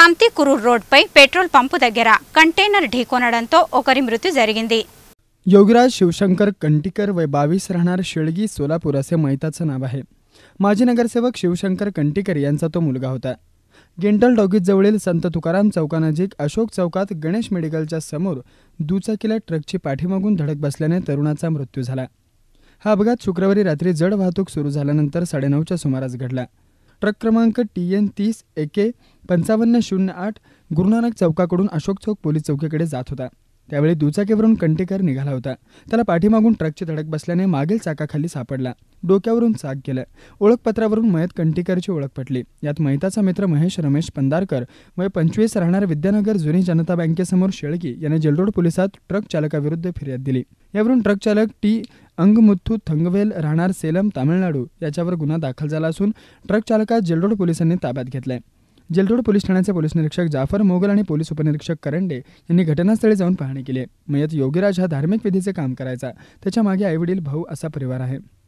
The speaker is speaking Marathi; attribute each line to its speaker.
Speaker 1: पै पेट्रोल పెట్రోల్ పంపు कंटेनर కంటైనర్ ఢీకొనడంతో ओकरी मृत्यू జరిగింది योगराज शिवशंकर कंटिकर वय बावीस राहणार शिळगी सोलापूर असे मैताचं नाव आहे माजी नगरसेवक शिवशंकर कंटिकर यांचा तो मुलगा होता गेंटल जवळील संत तुकाराम चौकानजीक अशोक चौकात गणेश मेडिकलच्या समोर दुचाकीला ट्रकची पाठीमागून धडक बसल्याने तरुणाचा मृत्यू झाला हा अपघात शुक्रवारी रात्री जड वाहतूक सुरू झाल्यानंतर साडेनऊच्या सुमारास घडला ट्रक क्रमांक टी एन तीस एके पंचावन्न शून्य आठ गुरुनानक चौकाकडून अशोक चौक पोलीस चौकीकडे जात होता त्यावेळी दुचाकीवरून कंटेकर निघाला होता त्याला पाठीमागून ट्रकची धडक बसल्याने मागील चाकाखाली सापडला डोक्यावरून चाक गेलं ओळखपत्रावरून मयत कंटीकरची ओळख पटली यात मयताचा मित्र महेश रमेश पंदारकर वय पंचवीस राहणार विद्यानगर जुनी जनता बँकेसमोर शेळकी याने जेलरोड पोलिसात ट्रक चालकाविरुद्ध फिर्याद दिली यावरून ट्रक चालक टी अंगमुथू थंगवेल राहणार सेलम तामिळनाडू याच्यावर गुन्हा दाखल झाला असून ट्रक चालकात जेलरोड पोलिसांनी ताब्यात घेतलाय जलतोड पोलीस ठाण्याचे पोलीस निरीक्षक जाफर मोगल आणि पोलीस उपनिरीक्षक करंडे यांनी घटनास्थळी जाऊन पाहणी केली मयत योगीराज हा धार्मिक विधीचे काम करायचा त्याच्या मागे आईवडील भाऊ असा परिवार आहे